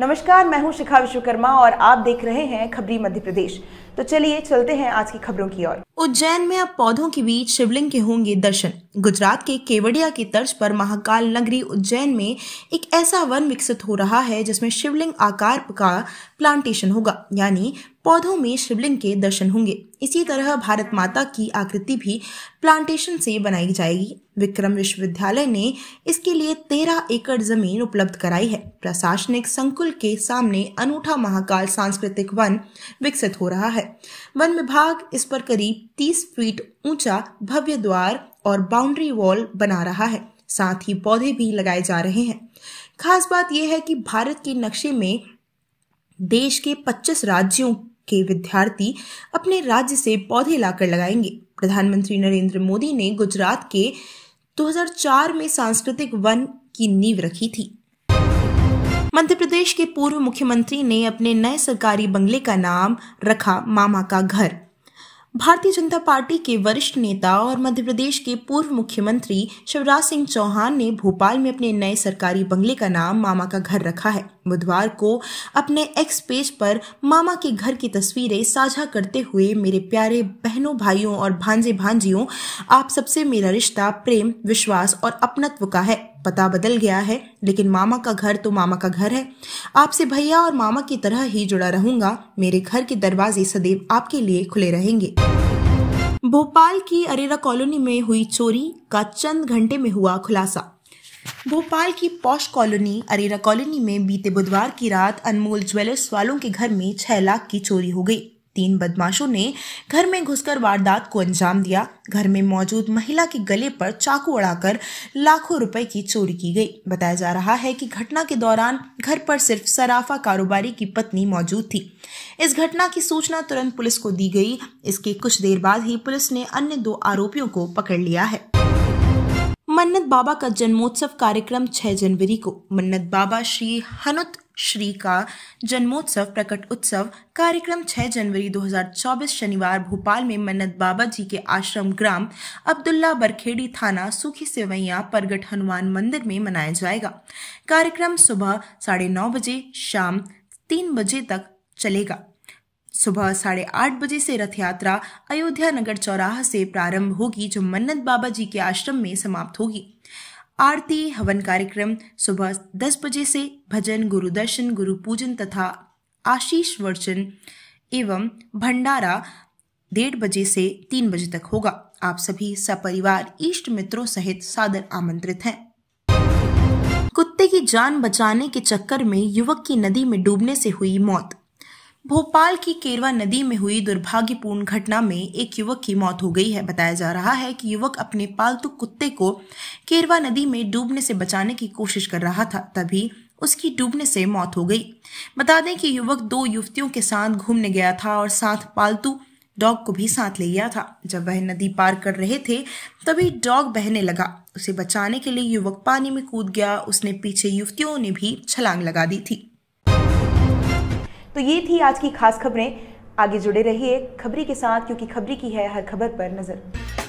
नमस्कार मैं हूं शिखा विश्वकर्मा और आप देख रहे हैं खबरी मध्य प्रदेश तो चलिए चलते हैं आज की खबरों की ओर उज्जैन में अब पौधों के बीच शिवलिंग के होंगे दर्शन गुजरात के केवड़िया की तर्ज पर महाकाल नगरी उज्जैन में एक ऐसा वन विकसित हो रहा है जिसमें शिवलिंग आकार का प्लांटेशन होगा यानी पौधों में शिवलिंग के दर्शन होंगे इसी तरह भारत माता की आकृति भी प्लांटेशन से बनाई जाएगी विक्रम विश्वविद्यालय ने इसके लिए तेरह एकड़ जमीन उपलब्ध कराई है प्रशासनिक संकुल के सामने अनूठा महाकाल सांस्कृतिक वन विकसित हो रहा है वन विभाग इस पर करीब तीस फीट ऊंचा भव्य द्वार और बाउंड्री वॉल बना रहा है साथ ही पौधे भी लगाए जा रहे हैं खास बात यह है कि भारत के नक्शे में देश के 25 राज्यों के विद्यार्थी अपने राज्य से पौधे लाकर लगाएंगे प्रधानमंत्री नरेंद्र मोदी ने गुजरात के 2004 में सांस्कृतिक वन की नींव रखी थी मध्य प्रदेश के पूर्व मुख्यमंत्री ने अपने नए सरकारी बंगले का नाम रखा मामा का घर भारतीय जनता पार्टी के वरिष्ठ नेता और मध्य प्रदेश के पूर्व मुख्यमंत्री शिवराज सिंह चौहान ने भोपाल में अपने नए सरकारी बंगले का नाम मामा का घर रखा है बुधवार को अपने एक्स पेज पर मामा के घर की तस्वीरें साझा करते हुए मेरे प्यारे बहनों भाइयों और भांजे भांजियों आप सबसे मेरा रिश्ता प्रेम विश्वास और अपनत्व का है पता बदल गया है लेकिन मामा का घर तो मामा का घर है आपसे भैया और मामा की तरह ही जुड़ा रहूंगा मेरे घर के दरवाजे सदैव आपके लिए खुले रहेंगे भोपाल की अरेरा कॉलोनी में हुई चोरी का चंद घंटे में हुआ खुलासा भोपाल की पौष कॉलोनी अरेरा कॉलोनी में बीते बुधवार की रात अनमोल ज्वेलर्स वालों के घर में छह लाख की चोरी हो गई तीन बदमाशों ने घर में घुसकर वारदात को अंजाम दिया घर में मौजूद महिला के गले पर चाकू अड़ाकर लाखों रुपए की चोरी की गई बताया जा रहा है कि घटना के दौरान घर पर सिर्फ सराफा कारोबारी की पत्नी मौजूद थी इस घटना की सूचना तुरंत पुलिस को दी गई इसके कुछ देर बाद ही पुलिस ने अन्य दो आरोपियों को पकड़ लिया है मन्नत बाबा का जन्मोत्सव कार्यक्रम 6 जनवरी को मन्नत बाबा श्री हनुत श्री का जन्मोत्सव प्रकट उत्सव कार्यक्रम 6 जनवरी 2024 शनिवार भोपाल में मन्नत बाबा जी के आश्रम ग्राम अब्दुल्ला बरखेड़ी थाना सुखी सेवैया परगट हनुमान मंदिर में मनाया जाएगा कार्यक्रम सुबह साढ़े नौ बजे शाम तीन बजे तक चलेगा सुबह साढ़े आठ बजे से रथ यात्रा अयोध्या नगर चौराहा से प्रारंभ होगी जो मन्नत बाबा जी के आश्रम में समाप्त होगी आरती हवन कार्यक्रम सुबह दस बजे से भजन गुरु दर्शन गुरु पूजन तथा आशीष वर्चन एवं भंडारा डेढ़ बजे से तीन बजे तक होगा आप सभी सपरिवार इष्ट मित्रों सहित सादर आमंत्रित हैं कुत्ते की जान बचाने के चक्कर में युवक की नदी में डूबने से हुई मौत भोपाल की केरवा नदी में हुई दुर्भाग्यपूर्ण घटना में एक युवक की मौत हो गई है बताया जा रहा है कि युवक अपने पालतू कुत्ते को केरवा नदी में डूबने से बचाने की कोशिश कर रहा था तभी उसकी डूबने से मौत हो गई बता दें कि युवक दो युवतियों के साथ घूमने गया था और साथ पालतू डॉग को भी साथ ले गया था जब वह नदी पार कर रहे थे तभी डॉग बहने लगा उसे बचाने के लिए युवक पानी में कूद गया उसने पीछे युवतियों ने भी छलांग लगा दी थी तो ये थी आज की खास खबरें आगे जुड़े रहिए खबरी के साथ क्योंकि खबरी की है हर खबर पर नज़र